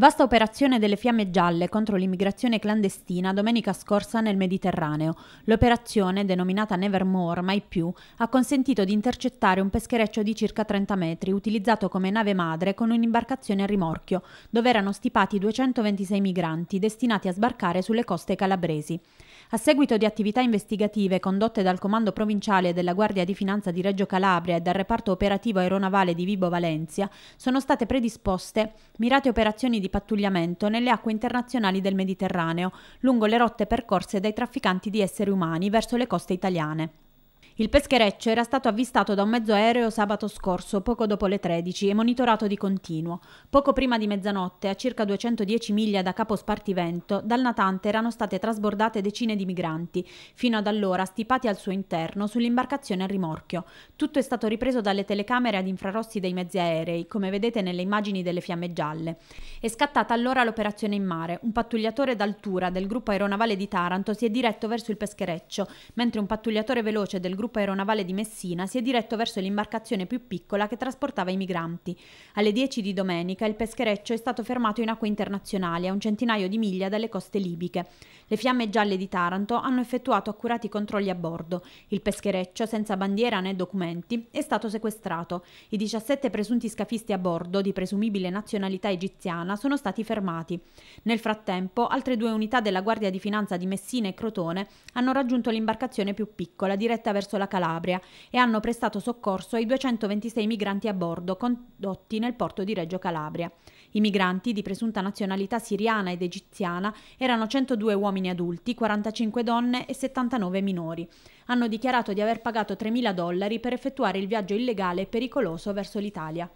Vasta operazione delle fiamme gialle contro l'immigrazione clandestina domenica scorsa nel Mediterraneo. L'operazione, denominata Nevermore, mai più, ha consentito di intercettare un peschereccio di circa 30 metri, utilizzato come nave madre con un'imbarcazione a rimorchio, dove erano stipati 226 migranti destinati a sbarcare sulle coste calabresi. A seguito di attività investigative condotte dal Comando Provinciale della Guardia di Finanza di Reggio Calabria e dal Reparto Operativo Aeronavale di Vibo Valencia, sono state predisposte mirate operazioni di di pattugliamento nelle acque internazionali del Mediterraneo, lungo le rotte percorse dai trafficanti di esseri umani verso le coste italiane. Il peschereccio era stato avvistato da un mezzo aereo sabato scorso, poco dopo le 13, e monitorato di continuo. Poco prima di mezzanotte, a circa 210 miglia da Capo Spartivento, dal natante erano state trasbordate decine di migranti, fino ad allora stipati al suo interno sull'imbarcazione a rimorchio. Tutto è stato ripreso dalle telecamere ad infrarossi dei mezzi aerei, come vedete nelle immagini delle fiamme gialle. È scattata allora l'operazione in mare. Un pattugliatore d'altura del gruppo aeronavale di Taranto si è diretto verso il peschereccio, mentre un pattugliatore veloce del gruppo gruppo aeronavale di Messina si è diretto verso l'imbarcazione più piccola che trasportava i migranti. Alle 10 di domenica il peschereccio è stato fermato in acque internazionali a un centinaio di miglia dalle coste libiche. Le fiamme gialle di Taranto hanno effettuato accurati controlli a bordo. Il peschereccio, senza bandiera né documenti, è stato sequestrato. I 17 presunti scafisti a bordo, di presumibile nazionalità egiziana, sono stati fermati. Nel frattempo, altre due unità della Guardia di Finanza di Messina e Crotone hanno raggiunto l'imbarcazione più piccola, diretta verso la Calabria e hanno prestato soccorso ai 226 migranti a bordo condotti nel porto di Reggio Calabria. I migranti, di presunta nazionalità siriana ed egiziana, erano 102 uomini adulti, 45 donne e 79 minori. Hanno dichiarato di aver pagato 3.000 dollari per effettuare il viaggio illegale e pericoloso verso l'Italia.